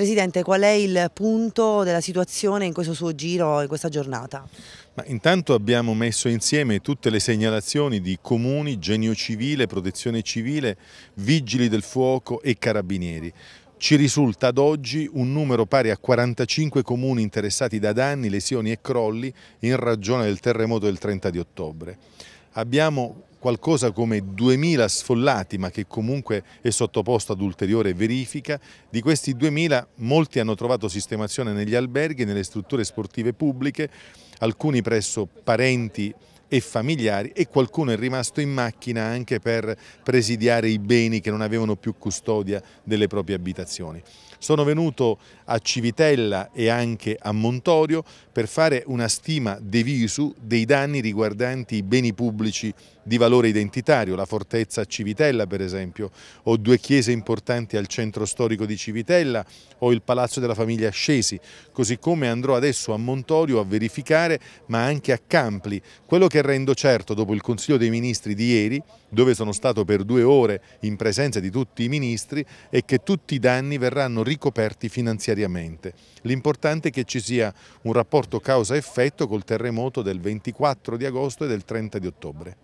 Presidente, qual è il punto della situazione in questo suo giro, in questa giornata? Ma intanto abbiamo messo insieme tutte le segnalazioni di comuni, genio civile, protezione civile, vigili del fuoco e carabinieri. Ci risulta ad oggi un numero pari a 45 comuni interessati da danni, lesioni e crolli in ragione del terremoto del 30 di ottobre abbiamo qualcosa come 2.000 sfollati ma che comunque è sottoposto ad ulteriore verifica. Di questi 2.000 molti hanno trovato sistemazione negli alberghi, nelle strutture sportive pubbliche, alcuni presso parenti e familiari e qualcuno è rimasto in macchina anche per presidiare i beni che non avevano più custodia delle proprie abitazioni. Sono venuto a Civitella e anche a Montorio per fare una stima de visu dei danni riguardanti i beni pubblici di valore identitario, la fortezza Civitella per esempio, o due chiese importanti al centro storico di Civitella o il palazzo della famiglia Ascesi, così come andrò adesso a Montorio a verificare ma anche a Campli, quello che che rendo certo dopo il Consiglio dei Ministri di ieri, dove sono stato per due ore in presenza di tutti i ministri, è che tutti i danni verranno ricoperti finanziariamente. L'importante è che ci sia un rapporto causa-effetto col terremoto del 24 di agosto e del 30 di ottobre.